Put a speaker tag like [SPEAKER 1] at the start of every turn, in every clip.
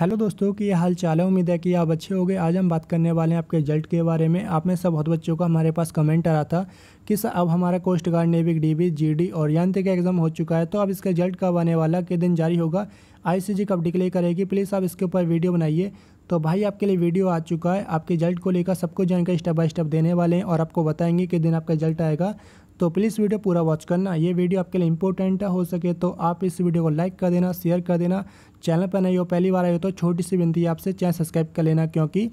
[SPEAKER 1] hello दोस्तों की हाल चाल है उम्मीद है कि आप अच्छे गए आज हम बात करने वाले हैं आपके रिजल्ट के बारे में आप में सब बहुत बच्चों का हमारे पास कमेंट आ रहा था कि सर अब हमारा कोस्ट गार्ड नेविक डीबी जीडी और का एग्जाम हो चुका है तो अब इसका रिजल्ट कब आने वाला के दिन जारी होगा आईसीजी कब डिक्लेयर करेगी प्लीज़ आप इसके ऊपर वीडियो बनाइए तो भाई आपके लिए वीडियो आ चुका है आपके रिजल्ट को लेकर सबको जानकारी स्टेप बाय स्टेप देने वाले हैं और आपको बताएंगे कि दिन आपका रिजल्ट आएगा तो प्लीज़ वीडियो पूरा वॉच करना ये वीडियो आपके लिए इंपॉर्टेंट है हो सके तो आप इस वीडियो को लाइक कर देना शेयर कर देना चैनल पर नहीं हो पहली बार आए हो तो छोटी सी विनती है आपसे चैनल सब्सक्राइब कर लेना क्योंकि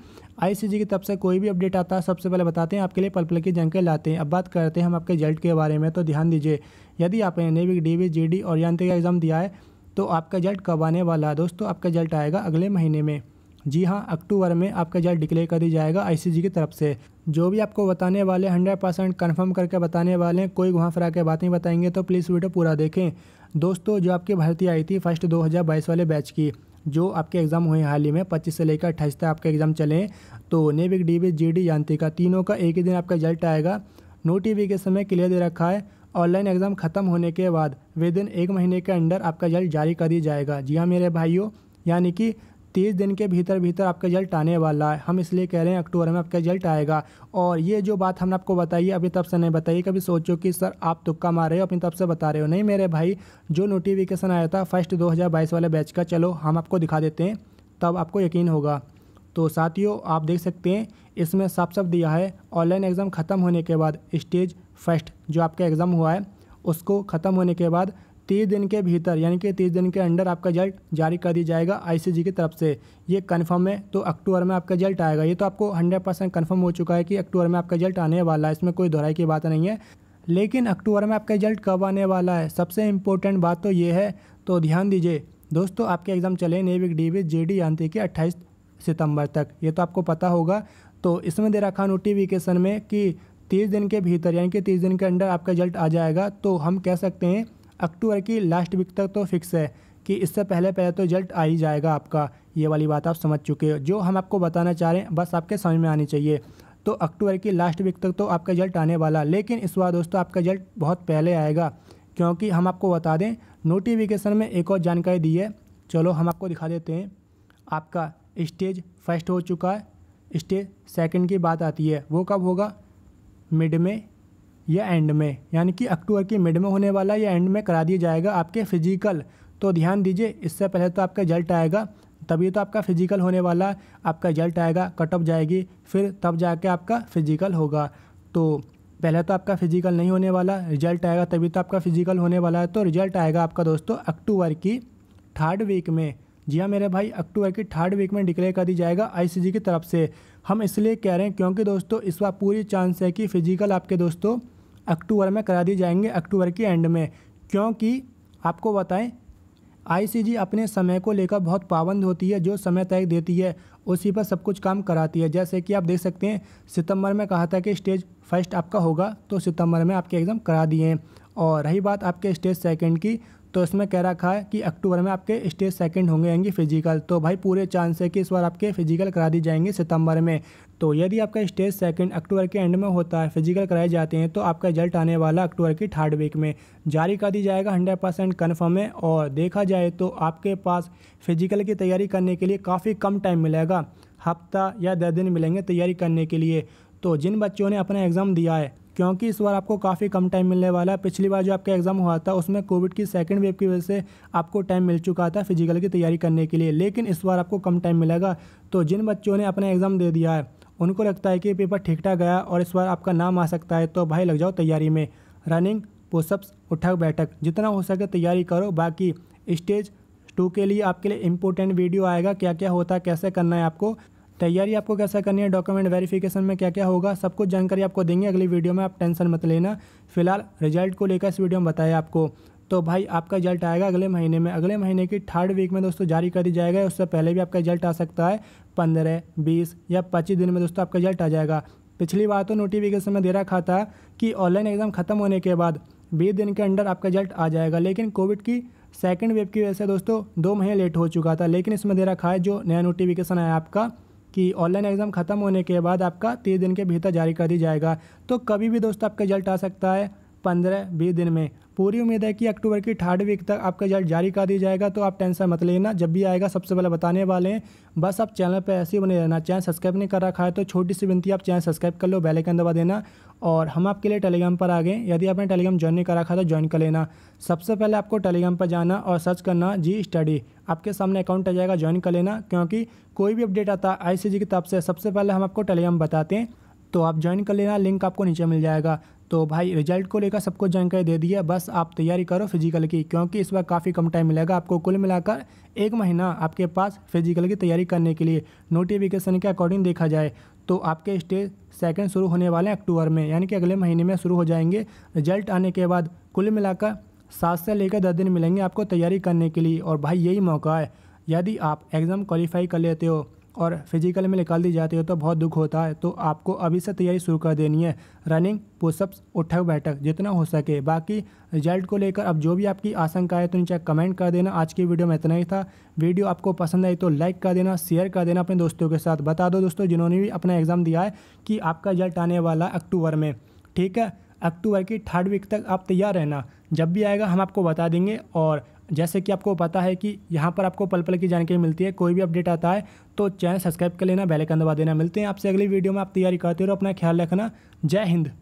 [SPEAKER 1] आईसीजी की तरफ से कोई भी अपडेट आता है सबसे पहले बताते हैं आपके लिए पल पल की जानकारी लाते हैं अब बात करते हैं हम आपके रिजल्ट के बारे में तो ध्यान दीजिए यदि आपने नेविक डी वी डी और यांत्रिक एग्जाम दिया है तो आपका रिजल्ट कब आने वाला है दोस्तों आपका रिजल्ट आएगा अगले महीने में जी हाँ अक्टूबर में आपका रिजल्ट डिक्लेयर कर दिया जाएगा जी की तरफ से जो भी आपको बताने वाले हंड्रेड परसेंट कन्फर्म करके बताने वाले हैं कोई वहाँ फिरा के नहीं बताएंगे तो प्लीज़ वीडियो पूरा देखें दोस्तों जो आपकी भर्ती आई थी फर्स्ट 2022 वाले बैच की जो आपके एग्ज़ाम हुए हाल ही में 25 से लेकर अट्ठाईस तक आपके एग्ज़ाम चले तो नेविक डी डी जीडी यांत्रिका तीनों का एक ही दिन आपका रिजल्ट आएगा नोटिफिकेशन में क्लियर दे रखा है ऑनलाइन एग्ज़ाम ख़त्म होने के बाद विद इन एक महीने के अंडर आपका रिजल्ट जारी कर दिया जाएगा जी हाँ मेरे भाइयों यानी कि तीस दिन के भीतर भीतर आपका रिजल्ट आने वाला है हम इसलिए कह रहे हैं अक्टूबर में आपका रिजल्ट आएगा और ये जो बात हमने आपको बताई अभी तब से नहीं बताई कभी सोचो कि सर आप तुक्का मार रहे हो अपनी तब से बता रहे हो नहीं मेरे भाई जो नोटिफिकेशन आया था फर्स्ट दो वाले बैच का चलो हम आपको दिखा देते हैं तब आपको यकीन होगा तो साथियों आप देख सकते हैं इसमें साफ साफ दिया है ऑनलाइन एग्ज़ाम ख़त्म होने के बाद स्टेज फर्स्ट जो आपका एग्ज़ाम हुआ है उसको ख़त्म होने के बाद तीस दिन के भीतर यानी कि तीस दिन के अंडर आपका रिजल्ट जारी कर दिया जाएगा आईसीजी की तरफ से ये कन्फर्म है तो अक्टूबर में आपका रिजल्ट आएगा ये तो आपको हंड्रेड परसेंट कन्फर्म हो चुका है कि अक्टूबर में आपका रिजल्ट आने वाला है इसमें कोई दोहराई की बात नहीं है लेकिन अक्टूबर में आपका रिजल्ट कब आने वाला है सबसे इम्पोर्टेंट बात तो ये है तो ध्यान दीजिए दोस्तों आपके एग्ज़ाम चले नेविक डी वी जे डी यांत्रिक के अट्ठाईस सितंबर तक ये तो आपको पता होगा तो इसमें दे रखा नोटिफिकेशन में कि तीस दिन के भीतर यानी कि तीस दिन के अंडर आपका रिजल्ट आ जाएगा तो हम कह सकते हैं अक्टूबर की लास्ट वीक तक तो फिक्स है कि इससे पहले पहले तो रिजल्ट आ ही जाएगा आपका ये वाली बात आप समझ चुके हो जो हम आपको बताना चाह रहे हैं बस आपके समझ में आनी चाहिए तो अक्टूबर की लास्ट वीक तक तो आपका रिजल्ट आने वाला लेकिन इस बार दोस्तों आपका रिजल्ट बहुत पहले आएगा क्योंकि हम आपको बता दें नोटिफिकेशन में एक और जानकारी दी है चलो हम आपको दिखा देते हैं आपका स्टेज फर्स्ट हो चुका है स्टेज सेकंड की बात आती है वो कब होगा मिड में या एंड में यानी कि अक्टूबर के मिड में होने वाला या एंड में करा दिया जाएगा आपके फिजिकल तो ध्यान दीजिए इससे पहले तो आपका रिजल्ट आएगा तभी तो आपका फिजिकल होने वाला आपका रिजल्ट आएगा कट ऑफ जाएगी फिर तब जाके आपका फिजिकल होगा तो पहले तो आपका फिजिकल नहीं होने वाला रिजल्ट आएगा तभी तो आपका फिजिकल होने वाला है तो रिजल्ट आएगा आपका दोस्तों अक्टूबर की थर्ड वीक में जी हाँ मेरे भाई अक्टूबर की थर्ड वीक में डिक्लेयर कर दी जाएगा आईसीजी की तरफ से हम इसलिए कह रहे हैं क्योंकि दोस्तों इस बार पूरी चांस है कि फिजिकल आपके दोस्तों अक्टूबर में करा दिए जाएंगे अक्टूबर के एंड में क्योंकि आपको बताएं आईसीजी अपने समय को लेकर बहुत पाबंद होती है जो समय तय देती है उसी पर सब कुछ काम कराती है जैसे कि आप देख सकते हैं सितंबर में कहा था कि स्टेज फर्स्ट आपका होगा तो सितंबर में आपके एग्ज़ाम करा दिए हैं और रही बात आपके स्टेज सेकंड की तो इसमें कह रखा है कि अक्टूबर में आपके स्टेज सेकंड होंगे यानी फिजिकल तो भाई पूरे चांस है कि इस बार आपके फिजिकल करा दी जाएंगे सितंबर में तो यदि आपका स्टेज सेकंड अक्टूबर के एंड में होता है फिजिकल कराए जाते हैं तो आपका रिजल्ट आने वाला अक्टूबर की थर्ड वीक में जारी कर दी जाएगा हंड्रेड परसेंट कन्फर्म है और देखा जाए तो आपके पास फिजिकल की तैयारी करने के लिए काफ़ी कम टाइम मिलेगा हफ्ता या दस दिन मिलेंगे तैयारी करने के लिए तो जिन बच्चों ने अपना एग्ज़ाम दिया है क्योंकि इस बार आपको काफ़ी कम टाइम मिलने वाला है पिछली बार जो आपका एग्ज़ाम हुआ था उसमें कोविड की सेकेंड वेव की वजह से आपको टाइम मिल चुका था फिजिकल की तैयारी करने के लिए लेकिन इस बार आपको कम टाइम मिलेगा तो जिन बच्चों ने अपना एग्ज़ाम दे दिया है उनको लगता है कि पेपर ठीक ठाक गया और इस बार आपका नाम आ सकता है तो भाई लग जाओ तैयारी में रनिंग पुशअप्स उठक बैठक जितना हो सके तैयारी करो बाकी स्टेज टू के लिए आपके लिए इम्पोर्टेंट वीडियो आएगा क्या क्या होता है कैसे करना है आपको तैयारी आपको कैसा करनी है डॉक्यूमेंट वेरिफिकेशन में क्या क्या होगा सब कुछ जानकारी आपको देंगे अगली वीडियो में आप टेंशन मत लेना फिलहाल रिजल्ट को लेकर इस वीडियो में बताया आपको तो भाई आपका रिजल्ट आएगा अगले महीने में अगले महीने की थर्ड वीक में दोस्तों जारी कर दी जाएगा उससे पहले भी आपका रिजल्ट आ सकता है पंद्रह बीस या पच्चीस दिन में दोस्तों आपका रिजल्ट आ जाएगा पिछली बार तो नोटिफिकेशन में दे रखा था कि ऑनलाइन एग्ज़ाम ख़त्म होने के बाद बीस दिन के अंडर आपका रिजल्ट आ जाएगा लेकिन कोविड की सेकेंड वेव की वजह से दोस्तों दो महीने लेट हो चुका था लेकिन इसमें दे रखा है जो नया नोटिफिकेशन आया आपका कि ऑनलाइन एग्ज़ाम ख़त्म होने के बाद आपका तीस दिन के भीतर जारी कर दिया जाएगा तो कभी भी दोस्तों आपका रिजल्ट आ सकता है पंद्रह बीस दिन में पूरी उम्मीद है कि अक्टूबर की थर्ड वीक तक आपका रिजल्ट जारी कर दिया जाएगा तो आप टेंशन मत लेना जब भी आएगा सबसे पहले बताने वाले हैं बस आप चैनल पर ऐसे ही बने रहना चैनल सब्सक्राइब नहीं कर रखा है तो छोटी सी विनती आप चैनल सब्सक्राइब कर लो आइकन दबा देना और हम आपके लिए टेलीग्राम पर आ गए यदि आपने टेलीग्राम ज्वाइन नहीं कर रखा तो ज्वाइन कर लेना सबसे पहले आपको टेलीग्राम पर जाना और सर्च करना जी स्टडी आपके सामने अकाउंट आ जाएगा ज्वाइन कर लेना क्योंकि कोई भी अपडेट आता है आई की तरफ से सबसे पहले हम आपको टेलीग्राम बताते हैं तो आप ज्वाइन कर लेना लिंक आपको नीचे मिल जाएगा तो भाई रिजल्ट को लेकर सबको जानकारी दे दी है बस आप तैयारी करो फिजिकल की क्योंकि इस बार काफ़ी कम टाइम मिलेगा आपको कुल मिलाकर एक महीना आपके पास फिजिकल की तैयारी करने के लिए नोटिफिकेशन के अकॉर्डिंग देखा जाए तो आपके स्टेज सेकंड शुरू होने वाले हैं अक्टूबर में यानी कि अगले महीने में शुरू हो जाएंगे रिजल्ट आने के बाद कुल मिलाकर सात से लेकर दस दिन मिलेंगे आपको तैयारी करने के लिए और भाई यही मौका है यदि आप एग्ज़ाम क्वालिफाई कर लेते हो और फिजिकल में निकाल दी जाती है तो बहुत दुख होता है तो आपको अभी से तैयारी शुरू कर देनी है रनिंग पुशअप्स उठक बैठक जितना हो सके बाकी रिजल्ट को लेकर अब जो भी आपकी आशंका है तो नीचे कमेंट कर देना आज की वीडियो में इतना ही था वीडियो आपको पसंद आई तो लाइक कर देना शेयर कर देना अपने दोस्तों के साथ बता दो दोस्तों जिन्होंने भी अपना एग्ज़ाम दिया है कि आपका रिजल्ट आने वाला अक्टूबर में ठीक है अक्टूबर की थर्ड वीक तक आप तैयार रहना जब भी आएगा हम आपको बता देंगे और जैसे कि आपको पता है कि यहाँ पर आपको पल पल की जानकारी मिलती है कोई भी अपडेट आता है तो चैनल सब्सक्राइब कर लेना बेल आइकन दबा देना मिलते हैं आपसे अगली वीडियो में आप तैयारी करते रहो अपना ख्याल रखना जय हिंद